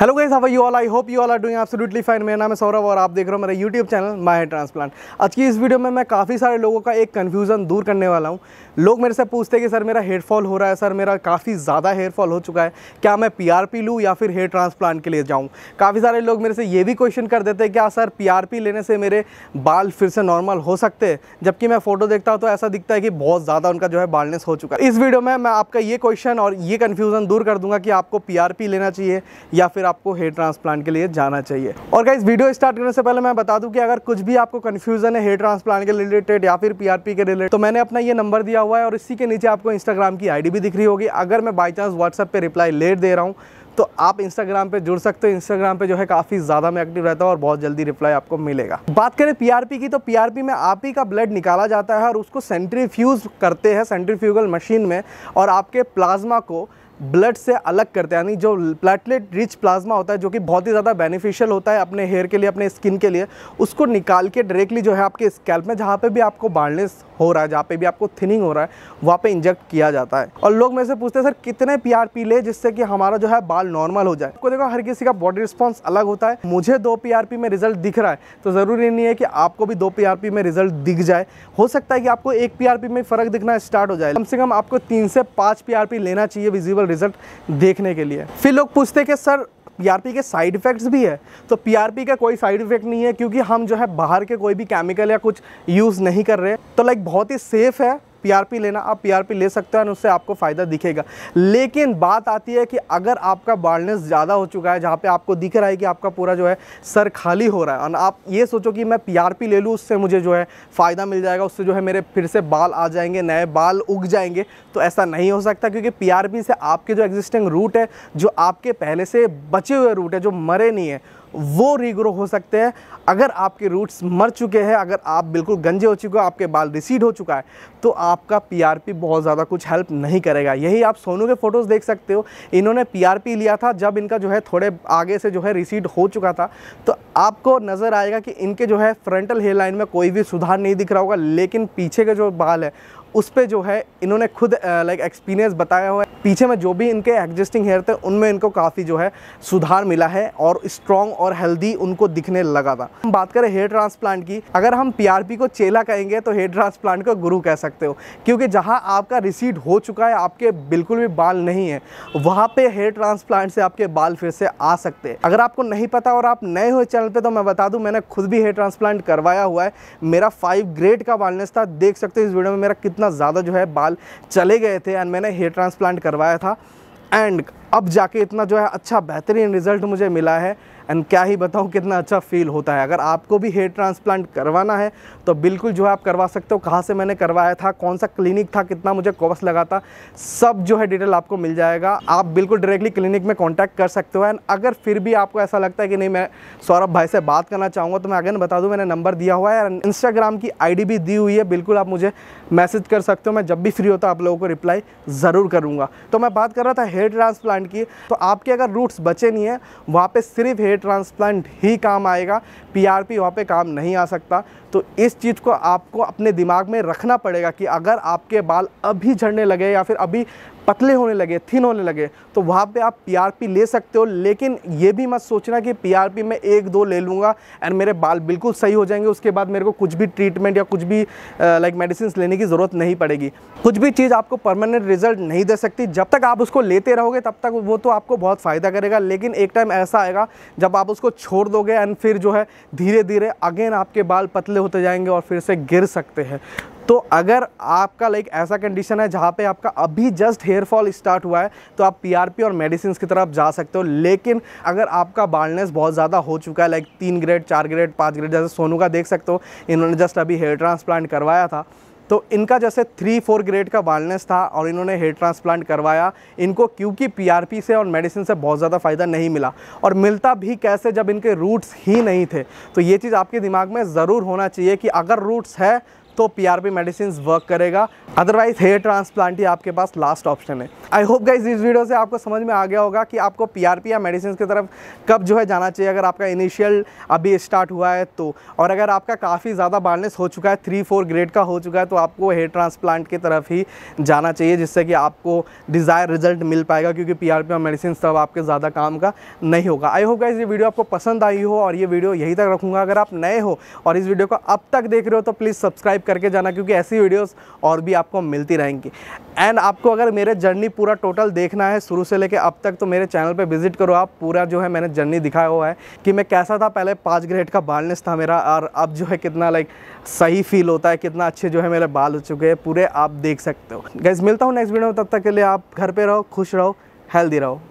hello guys how you all I hope you all are doing absolutely fine मेरा नाम है सौरभ और आप देख रहे हो मेरा यूट्यूब चैनल माई ट्रांसप्लांट आज की इस वीडियो में मैं काफ़ी सारे लोगों का एक कन्फ्यूज़न दूर करने वाला हूँ लोग मेरे से पूछते हैं कि सर मेरा हेयर फॉल हो रहा है सर मेरा काफ़ी ज़्यादा हेयर फॉल हो चुका है क्या मैं पी आर पी लूँ या फिर हेयर ट्रांसप्लांट के लिए जाऊँ काफ़ी सारे लोग मेरे से ये भी क्वेश्चन कर देते हैं क्या हाँ, सर पी आर पी लेने से मेरे बाल फिर से नॉर्मल हो सकते हैं जबकि मैं फ़ोटो देखता हूँ तो ऐसा दिखता है कि बहुत ज़्यादा उनका जो है बालनेस हो चुका है इस वीडियो में मैं आपका ये क्वेश्चन और ये कन्फ्यूज़न दूर कर दूंगा कि आपको पी आर पी लेना चाहिए या फिर आपको हेयर ट्रांसप्लांट के लिए जाना चाहिए और क्या वीडियो स्टार्ट करने से पहले मैं बता दूं कि अगर कुछ भी आपको कन्फ्यूजन है हेयर ट्रांसप्लांट के रिलेटेड या फिर पीआरपी के रिलेटेड तो मैंने अपना ये नंबर दिया हुआ है और इसी के नीचे आपको इंस्टाग्राम की आईडी भी दिख रही होगी अगर मैं बाई चांस व्हाट्सएप पर रिप्लाई लेट दे रहा हूँ तो आप इंस्टाग्राम पे जुड़ सकते हो इंस्टाग्राम पे जो है काफ़ी ज़्यादा मैं एक्टिव रहता हूँ और बहुत जल्दी रिप्लाई आपको मिलेगा बात करें पीआरपी की तो पीआरपी में आप ही का ब्लड निकाला जाता है और उसको सेंट्रीफ्यूज करते हैं सेंट्रीफ्यूगल मशीन में और आपके प्लाज्मा को ब्लड से अलग करते हैं यानी जो प्लेटलेट रिच प्लाज्मा होता है जो कि बहुत ही ज़्यादा बेनिफिशियल होता है अपने हेयर के लिए अपने स्किन के लिए उसको निकाल के डायरेक्टली जो है आपके स्कैल्प में जहाँ पे भी आपको बार्डनेस हो रहा है जहाँ पे भी आपको थिनिंग हो रहा है वहाँ पे इंजेक्ट किया जाता है और लोग मेरे से पूछते हैं सर कितने पी आर पी ले जिससे कि हमारा जो है बाल नॉर्मल हो जाए आपको देखो हर किसी का बॉडी रिस्पॉन्स अलग होता है मुझे दो पी आर पी में रिजल्ट दिख रहा है तो ज़रूरी नहीं है कि आपको भी दो पी आर पी में रिजल्ट दिख जाए हो सकता है कि आपको एक पी आर पी में फ़र्क दिखना स्टार्ट हो जाए कम से कम आपको तीन से पाँच पी आर पी लेना चाहिए विजिबल रिजल्ट देखने के लिए फिर लोग पूछते कि सर पी के साइड इफ़ेक्ट्स भी है तो पी का कोई साइड इफ़ेक्ट नहीं है क्योंकि हम जो है बाहर के कोई भी केमिकल या कुछ यूज़ नहीं कर रहे तो लाइक बहुत ही सेफ़ है पीआरपी लेना आप पीआरपी ले सकते हैं और उससे आपको फ़ायदा दिखेगा लेकिन बात आती है कि अगर आपका बाल्डनेस ज़्यादा हो चुका है जहाँ पे आपको दिख रहा है कि आपका पूरा जो है सर खाली हो रहा है और आप ये सोचो कि मैं पीआरपी ले लूँ उससे मुझे जो है फ़ायदा मिल जाएगा उससे जो है मेरे फिर से बाल आ जाएंगे नए बाल उग जाएंगे तो ऐसा नहीं हो सकता क्योंकि पी से आपके जो एग्जिस्टिंग रूट है जो आपके पहले से बचे हुए रूट है जो मरे नहीं है वो रीग्रो हो सकते हैं अगर आपके रूट्स मर चुके हैं अगर आप बिल्कुल गंजे हो चुके हो आपके बाल रिसीड हो चुका है तो आपका पीआरपी बहुत ज़्यादा कुछ हेल्प नहीं करेगा यही आप सोनू के फ़ोटोज़ देख सकते हो इन्होंने पीआरपी लिया था जब इनका जो है थोड़े आगे से जो है रिसीड हो चुका था तो आपको नज़र आएगा कि इनके जो है फ्रंटल हेयर लाइन में कोई भी सुधार नहीं दिख रहा होगा लेकिन पीछे के जो बाल है उस पर जो है इन्होंने खुद लाइक एक्सपीरियंस बताया हुआ है पीछे में जो भी इनके एग्जिस्टिंग हेयर थे उनमें इनको काफ़ी जो है सुधार मिला है और स्ट्रॉन्ग और हेल्दी उनको दिखने लगा था हम बात करें हेयर ट्रांसप्लांट की अगर हम पीआरपी को चेला कहेंगे तो हेयर ट्रांसप्लांट को गुरु कह सकते हो क्योंकि जहाँ आपका रिसीड हो चुका है आपके बिल्कुल भी बाल नहीं है वहाँ पर हेयर ट्रांसप्लांट से आपके बाल फिर से आ सकते हैं अगर आपको नहीं पता और आप नए हो चैनल पे तो मैं बता दूं मैंने खुद भी हेयर ट्रांसप्लांट करवाया हुआ है मेरा फाइव ग्रेड का बालनेस था देख सकते हो इस वीडियो में मेरा कितना ज़्यादा जो है बाल चले गए थे एंड मैंने हेयर ट्रांसप्लांट करवाया था एंड अब जाके इतना जो है अच्छा बेहतरीन रिजल्ट मुझे मिला है एंड क्या ही बताऊँ कितना अच्छा फील होता है अगर आपको भी हेयर ट्रांसप्लांट करवाना है तो बिल्कुल जो है आप करवा सकते हो कहाँ से मैंने करवाया था कौन सा क्लिनिक था कितना मुझे कॉस्ट लगा था सब जो है डिटेल आपको मिल जाएगा आप बिल्कुल डायरेक्टली क्लिनिक में कॉन्टैक्ट कर सकते हो एंड अगर फिर भी आपको ऐसा लगता है कि नहीं मैं सौरभ भाई से बात करना चाहूँगा तो मैं अगेन बता दूँ मैंने नंबर दिया हुआ है इंस्टाग्राम की आई भी दी हुई है बिल्कुल आप मुझे मैसेज कर सकते हो मैं जब भी फ्री होता आप लोगों को रिप्लाई ज़रूर करूँगा तो मैं बात कर रहा था हेयर ट्रांसप्लांट की तो आपके अगर रूट्स बचे नहीं है वहाँ पर सिर्फ हेयर ट्रांसप्लांट ही काम आएगा पीआरपी वहाँ पे काम नहीं आ सकता तो इस चीज़ को आपको अपने दिमाग में रखना पड़ेगा कि अगर आपके बाल अभी झड़ने लगे या फिर अभी पतले होने लगे थिन होने लगे तो वहाँ पे आप पीआरपी ले सकते हो लेकिन ये भी मत सोचना कि पीआरपी में एक दो ले लूँगा एंड मेरे बाल बिल्कुल सही हो जाएंगे उसके बाद मेरे को कुछ भी ट्रीटमेंट या कुछ भी लाइक मेडिसिन लेने की ज़रूरत नहीं पड़ेगी कुछ भी चीज़ आपको परमानेंट रिजल्ट नहीं दे सकती जब तक आप उसको लेते रहोगे तब तक वो तो आपको बहुत फ़ायदा करेगा लेकिन एक टाइम ऐसा आएगा जब आप उसको छोड़ दोगे एंड फिर जो है धीरे धीरे अगेन आपके बाल पतले होते जाएंगे और फिर से गिर सकते हैं तो अगर आपका लाइक ऐसा कंडीशन है जहाँ पे आपका अभी जस्ट हेयर हेयरफॉल स्टार्ट हुआ है तो आप पीआरपी और मेडिसिन की तरफ जा सकते हो लेकिन अगर आपका बालनेस बहुत ज़्यादा हो चुका है लाइक तीन ग्रेड चार ग्रेड पाँच ग्रेड जैसे सोनू का देख सकते हो इन्होंने जस्ट अभी हेयर ट्रांसप्लांट करवाया था तो इनका जैसे थ्री फोर ग्रेड का बालनेस था और इन्होंने हेयर ट्रांसप्लांट करवाया इनको क्योंकि पीआरपी से और मेडिसिन से बहुत ज़्यादा फ़ायदा नहीं मिला और मिलता भी कैसे जब इनके रूट्स ही नहीं थे तो ये चीज़ आपके दिमाग में ज़रूर होना चाहिए कि अगर रूट्स है तो पी मेडिसिन वर्क करेगा अदरवाइज हेयर ट्रांसप्लांट ही आपके पास लास्ट ऑप्शन है आई होप गाइज इस वीडियो से आपको समझ में आ गया होगा कि आपको पीआरपी या मेडिसिन की तरफ कब जो है जाना चाहिए अगर आपका इनिशियल अभी स्टार्ट हुआ है तो और अगर आपका काफ़ी ज़्यादा बालनेस हो चुका है थ्री फोर ग्रेड का हो चुका है तो आपको हेयर ट्रांसप्लांट की तरफ ही जाना चाहिए जिससे कि आपको डिज़ायर रिजल्ट मिल पाएगा क्योंकि पी आर और मेडिसिन तब आपके ज़्यादा काम का नहीं होगा आई होप गाइज ये वीडियो आपको पसंद आई हो और ये वीडियो यहीं तक रखूँगा अगर आप नए हो और इस वीडियो को अब तक देख रहे हो तो प्लीज़ सब्सक्राइब करके जाना क्योंकि ऐसी वीडियोज़ और भी आपको मिलती रहेंगी एंड आपको अगर मेरे जर्नी पूरा टोटल देखना है शुरू से लेके अब तक तो मेरे चैनल पे विजिट करो आप पूरा जो है मैंने जर्नी दिखाया हुआ है कि मैं कैसा था पहले पाँच ग्रेड का बालनेस था मेरा और अब जो है कितना लाइक सही फील होता है कितना अच्छे जो है मेरे बाल हो चुके हैं पूरे आप देख सकते हो गैस मिलता हूँ नेक्स्ट वीडियो में तब तक के लिए आप घर पर रहो खुश रहो हेल्दी रहो